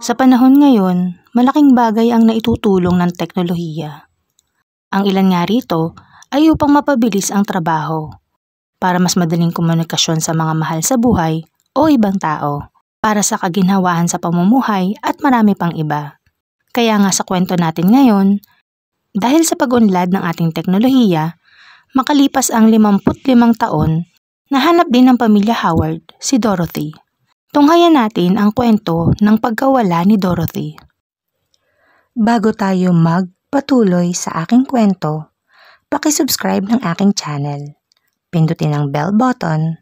Sa panahon ngayon, malaking bagay ang naitutulong ng teknolohiya. Ang ilan nga rito ay upang mapabilis ang trabaho, para mas madaling komunikasyon sa mga mahal sa buhay o ibang tao, para sa kaginhawaan sa pamumuhay at marami pang iba. Kaya nga sa kwento natin ngayon, dahil sa pag-unlad ng ating teknolohiya, makalipas ang 55 taon, nahanap din ng pamilya Howard si Dorothy. Tunghayan natin ang kwento ng pagkawala ni Dorothy. Bago tayo magpatuloy sa aking kwento, pakisubscribe ng aking channel. Pindutin ang bell button,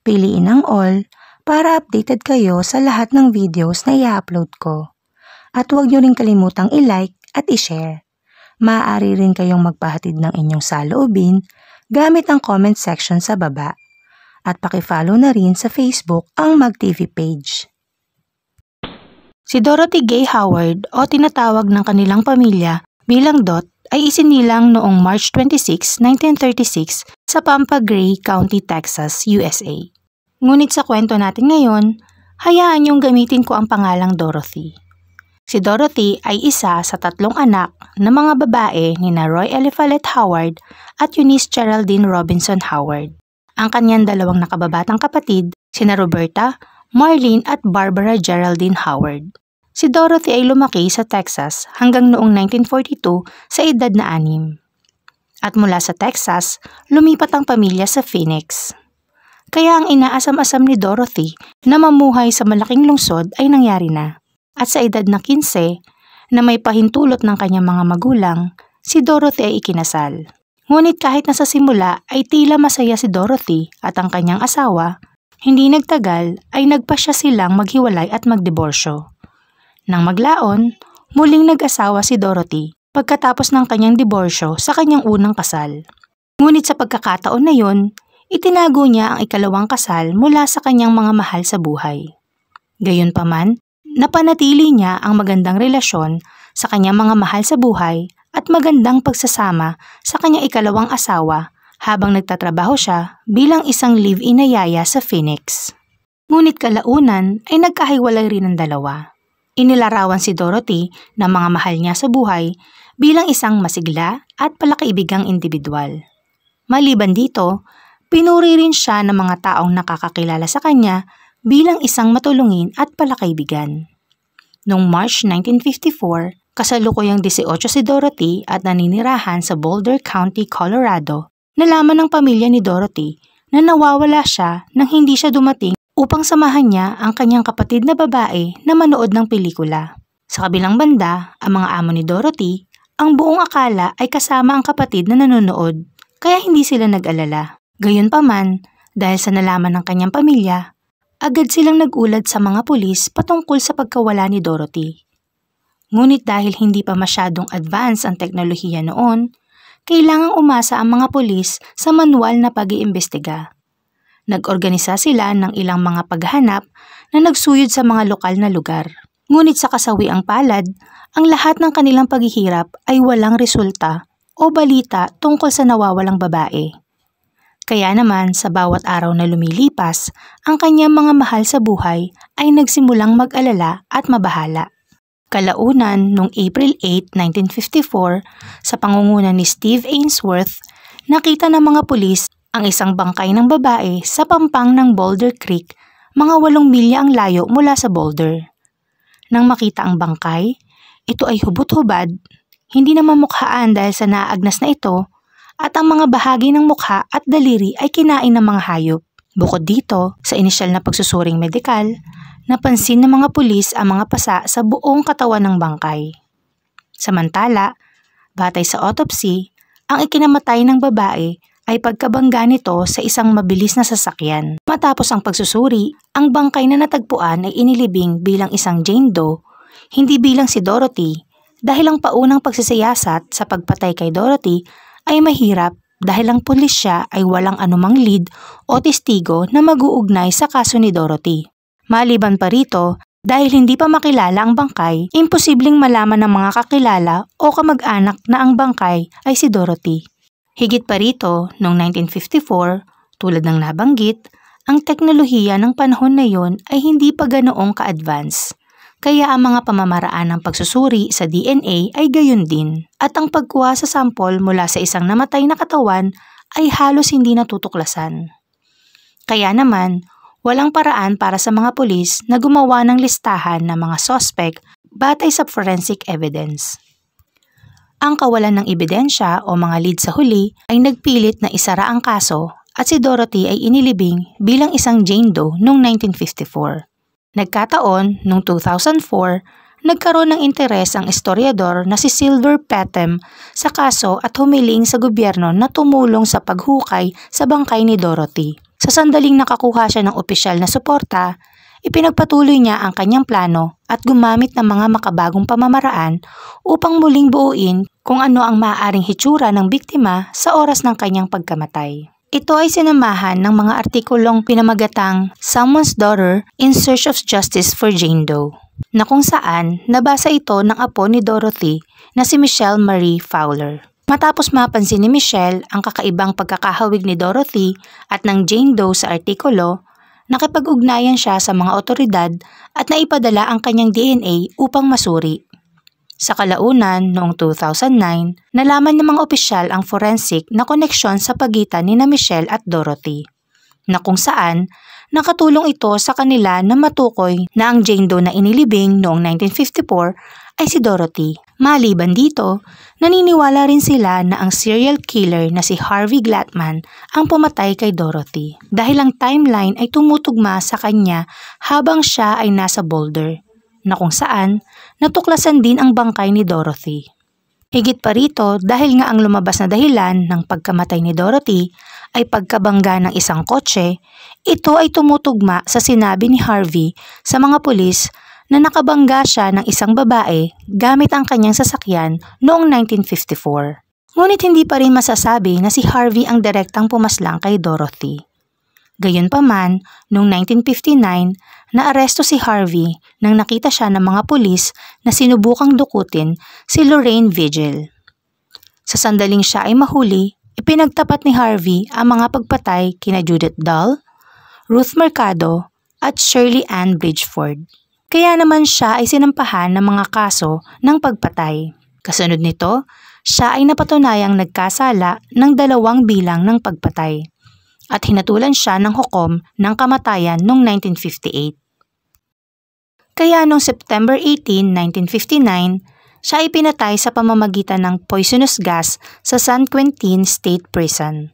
piliin ang all para updated kayo sa lahat ng videos na i-upload ko. At huwag nyo rin kalimutang i-like at i-share. Maaari rin kayong magpahatid ng inyong saloobin gamit ang comment section sa baba at pakifollow na rin sa Facebook ang MagTV page. Si Dorothy Gay Howard o tinatawag ng kanilang pamilya bilang Dot ay isinilang noong March 26, 1936 sa Pampa Gray County, Texas, USA. Ngunit sa kwento natin ngayon, hayaan niyong gamitin ko ang pangalang Dorothy. Si Dorothy ay isa sa tatlong anak na mga babae ni na Roy Elifalet Howard at Eunice Geraldine Robinson Howard ang kanyang dalawang nakababatang kapatid, sina Roberta, Marlene at Barbara Geraldine Howard. Si Dorothy ay lumaki sa Texas hanggang noong 1942 sa edad na anim. At mula sa Texas, lumipat ang pamilya sa Phoenix. Kaya ang inaasam-asam ni Dorothy na mamuhay sa malaking lungsod ay nangyari na. At sa edad na 15, na may pahintulot ng kanyang mga magulang, si Dorothy ay ikinasal. Ngunit kahit na sa simula ay tila masaya si Dorothy at ang kanyang asawa, hindi nagtagal ay nagpa siya silang maghiwalay at magdiborsyo. Nang maglaon, muling nag-asawa si Dorothy pagkatapos ng kanyang diborsyo sa kanyang unang kasal. Ngunit sa pagkakataon na yon, itinago niya ang ikalawang kasal mula sa kanyang mga mahal sa buhay. Gayunpaman, napanatili niya ang magandang relasyon sa kanyang mga mahal sa buhay at magandang pagsasama sa kanyang ikalawang asawa habang nagtatrabaho siya bilang isang live-in na yaya sa Phoenix. Ngunit kalaunan ay nagkahiwalay rin ang dalawa. Inilarawan si Dorothy ng mga mahal niya sa buhay bilang isang masigla at palakaibigang individual. Maliban dito, pinuri rin siya ng mga taong nakakakilala sa kanya bilang isang matulungin at palakaibigan. Noong March 1954, kasalukuyang 18 si Dorothy at naninirahan sa Boulder County, Colorado, nalaman ng pamilya ni Dorothy na nawawala siya nang hindi siya dumating upang samahan niya ang kanyang kapatid na babae na manood ng pelikula. Sa kabilang banda, ang mga amo ni Dorothy, ang buong akala ay kasama ang kapatid na nanonood, kaya hindi sila nag-alala. Gayunpaman, dahil sa nalaman ng kanyang pamilya, agad silang nag-ulad sa mga pulis patungkol sa pagkawala ni Dorothy. Ngunit dahil hindi pa masyadong advance ang teknolohiya noon, kailangang umasa ang mga polis sa manual na pag-iimbestiga. Nag-organisa sila ng ilang mga paghanap na nagsuyod sa mga lokal na lugar. Ngunit sa kasawiang palad, ang lahat ng kanilang paghihirap ay walang resulta o balita tungkol sa nawawalang babae. Kaya naman sa bawat araw na lumilipas, ang kanyang mga mahal sa buhay ay nagsimulang mag-alala at mabahala kalaunan noong April 8, 1954, sa pangunguna ni Steve Ainsworth, nakita ng mga pulis ang isang bangkay ng babae sa pampang ng Boulder Creek, mga walong milya ang layo mula sa Boulder. Nang makita ang bangkay, ito ay hubot-hubad, hindi na mamukhaan dahil sa naagnas na ito, at ang mga bahagi ng mukha at daliri ay kinain ng mga hayop. Bukod dito, sa inisyal na pagsusuring medikal, napansin ng mga pulis ang mga pasa sa buong katawan ng bangkay. Samantala, batay sa autopsy, ang ikinamatay ng babae ay pagkabangga nito sa isang mabilis na sasakyan. Matapos ang pagsusuri, ang bangkay na natagpuan ay inilibing bilang isang Jane Doe, hindi bilang si Dorothy, dahil ang paunang pagsisiyasat sa pagpatay kay Dorothy ay mahirap dahil ang pulisya ay walang anumang lead o testigo na mag-uugnay sa kaso ni Dorothy. Maliban pa rito, dahil hindi pa makilala ang bangkay, imposibleng malaman ng mga kakilala o kamag-anak na ang bangkay ay si Dorothy. Higit pa rito, noong 1954, tulad ng nabanggit, ang teknolohiya ng panahon na yon ay hindi pa ganoong ka-advance. Kaya ang mga pamamaraan ng pagsusuri sa DNA ay gayon din. At ang pagkuha sa sampol mula sa isang namatay na katawan ay halos hindi natutuklasan. Kaya naman, walang paraan para sa mga pulis na gumawa ng listahan ng mga sospek batay sa forensic evidence. Ang kawalan ng ebidensya o mga lead sa huli ay nagpilit na isara ang kaso at si Dorothy ay inilibing bilang isang Jane Doe noong 1954. Nagkataon, noong 2004, nagkaroon ng interes ang istoryador na si Silver Petem sa kaso at humiling sa gobyerno na tumulong sa paghukay sa bangkay ni Dorothy. Sa sandaling nakakuha siya ng opisyal na suporta, ipinagpatuloy niya ang kanyang plano at gumamit ng mga makabagong pamamaraan upang muling buuin kung ano ang maaaring hitsura ng biktima sa oras ng kanyang pagkamatay. Ito ay sinamahan ng mga artikulong pinamagatang Someone's Daughter in Search of Justice for Jane Doe na kung saan nabasa ito ng apo ni Dorothy na si Michelle Marie Fowler. Matapos mapansin ni Michelle ang kakaibang pagkakahawig ni Dorothy at ng Jane Doe sa artikulo, nakipag-ugnayan siya sa mga otoridad at naipadala ang kanyang DNA upang masuri. Sa kalaunan, noong 2009, nalaman ng mga opisyal ang forensic na koneksyon sa pagitan ni na Michelle at Dorothy na kung saan nakatulong ito sa kanila na matukoy na ang Jane Doe na inilibing noong 1954 ay si Dorothy. Maliban dito, naniniwala rin sila na ang serial killer na si Harvey Glatman ang pumatay kay Dorothy dahil ang timeline ay tumutugma sa kanya habang siya ay nasa Boulder na kung saan natuklasan din ang bangkay ni Dorothy. Higit pa rito dahil nga ang lumabas na dahilan ng pagkamatay ni Dorothy ay pagkabangga ng isang kotse, ito ay tumutugma sa sinabi ni Harvey sa mga pulis na nakabangga siya ng isang babae gamit ang kanyang sasakyan noong 1954. Ngunit hindi pa rin masasabi na si Harvey ang direktang pumaslang kay Dorothy. Gayunpaman, noong 1959, naaresto si Harvey nang nakita siya ng mga pulis na sinubukang dukutin si Lorraine Vigil. Sa sandaling siya ay mahuli, ipinagtapat ni Harvey ang mga pagpatay kina Judith Dahl, Ruth Mercado, at Shirley Ann Bridgeford. Kaya naman siya ay sinampahan ng mga kaso ng pagpatay. Kasunod nito, siya ay napatunayang nagkasala ng dalawang bilang ng pagpatay at hinatulan siya ng hukom ng kamatayan noong 1958. Kaya noong September 18, 1959, siya ay pinatay sa pamamagitan ng poisonous gas sa San Quentin State Prison.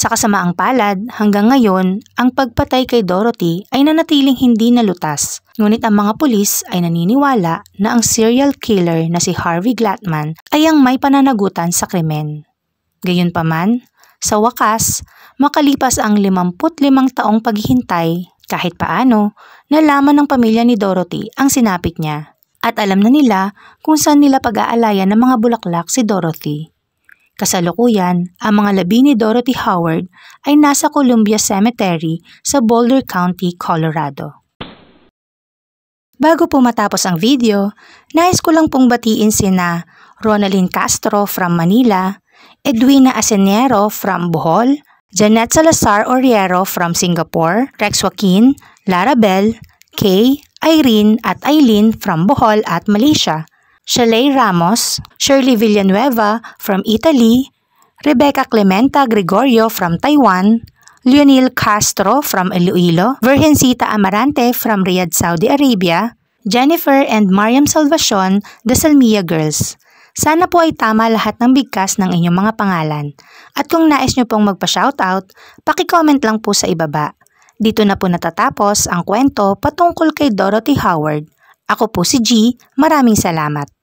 Sa kasamaang palad, hanggang ngayon, ang pagpatay kay Dorothy ay nanatiling hindi nalutas, ngunit ang mga pulis ay naniniwala na ang serial killer na si Harvey Glatman ay ang may pananagutan sa krimen. Gayunpaman, sa wakas, Makalipas ang 55 taong paghihintay, kahit paano, nalaman ng pamilya ni Dorothy ang sinapit niya. At alam na nila kung saan nila pag-aalayan ng mga bulaklak si Dorothy. Kasalukuyan, ang mga labi ni Dorothy Howard ay nasa Columbia Cemetery sa Boulder County, Colorado. Bago po matapos ang video, nais ko lang pong batiin sina Ronalyn Castro from Manila, Edwina Asenero from Bohol, Janet Salazar Oriero from Singapore, Rex Joaquin, Larabel, Kay, Irene at Eileen from Bohol at Malaysia, Shalay Ramos, Shirley Villanueva from Italy, Rebecca Clementa Gregorio from Taiwan, Leonil Castro from Iloilo, Virgencita Amarante from Riyadh, Saudi Arabia, Jennifer and Mariam Salvacion, the Salmia Girls. Sana po ay tama lahat ng bigkas ng inyong mga pangalan. At kung nais nyo pong magpa-shoutout, paki-comment lang po sa ibaba. Dito na po natatapos ang kwento patungkol kay Dorothy Howard. Ako po si G, maraming salamat.